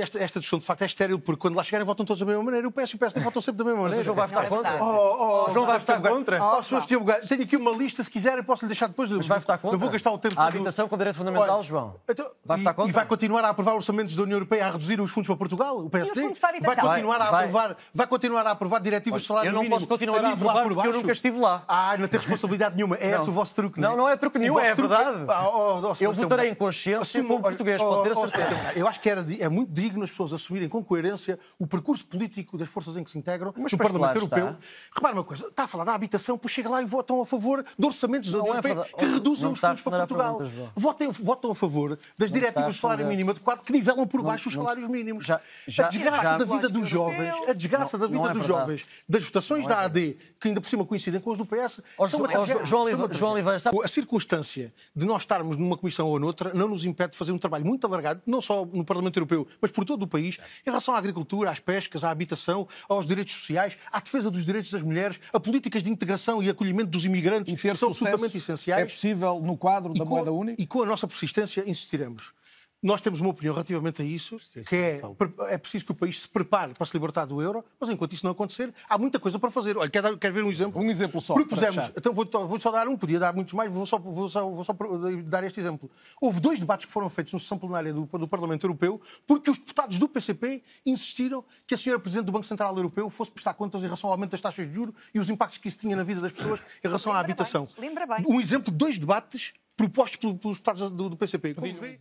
esta, esta discussão de facto é estéril, porque quando lá chegarem votam todos da mesma maneira. O PS e o PSD votam sempre da mesma maneira. Mas o João vai votar é contra? Oh, oh, o João vai votar contra? Oh, Sebastião Bugalho, tenho aqui uma lista, se quiser, posso-lhe deixar depois. Mas vai votar contra? Eu vou gastar o tempo... A habitação com direito fundamental, João. Então, vai votar contra? E vai continuar a aprovar orçamentos da União Europeia a reduzir os fundos para Portugal? O PSD? Vai continuar a aprovar, vai continuar a aprovar diretivas de salário mínimo? Eu não posso continuar a aprovar porque eu nunca estive lá. Ah, não tem responsabilidade nenhuma. É esse o vosso truque, não é? Não, não é truque nenhum, é, é verdade. Ah, oh, oh, oh, eu votarei em consciência como português, pode ter a certeza. Eu acho que era é muito digno as pessoas assumirem com coerência o percurso político das forças em que se integram mas no Parlamento Europeu. Está. Repara uma coisa, está a falar da habitação, pois chega lá e votam a favor de orçamentos da União é Europeia que reduzem os fundos para Portugal. Votem, votam a favor das diretivas de salário mínimo adequado que nivelam por baixo não, os salários mínimos. Já, já, a desgraça já, da vida dos jovens, a desgraça da vida é dos jovens, das votações da é AD, que ainda por cima coincidem com as do PS, João, Oliveira, A circunstância de nós estarmos numa comissão ou noutra não nos impede de fazer um trabalho muito alargado, não só no Parlamento Europeu, Europeu, mas por todo o país, é. em relação à agricultura, às pescas, à habitação, aos direitos sociais, à defesa dos direitos das mulheres, a políticas de integração e acolhimento dos imigrantes, que são absolutamente essenciais. É possível no quadro da moeda única? E com a nossa persistência insistiremos. Nós temos uma opinião relativamente a isso, que é, é preciso que o país se prepare para se libertar do euro, mas enquanto isso não acontecer, há muita coisa para fazer. Olha, quero, quer ver um exemplo? Um exemplo só. Propusemos, então vou, vou, só dar um, podia dar muitos mais, vou só, vou só, vou só dar este exemplo. Houve dois debates que foram feitos na sessão plenária do, do Parlamento Europeu porque os deputados do PCP insistiram que a senhora Presidente do Banco Central Europeu fosse prestar contas em relação ao aumento das taxas de juros e os impactos que isso tinha na vida das pessoas em relação lembra à habitação. Bem, lembra bem. Um exemplo de dois debates propostos pelos deputados do, do PCP. Como vê...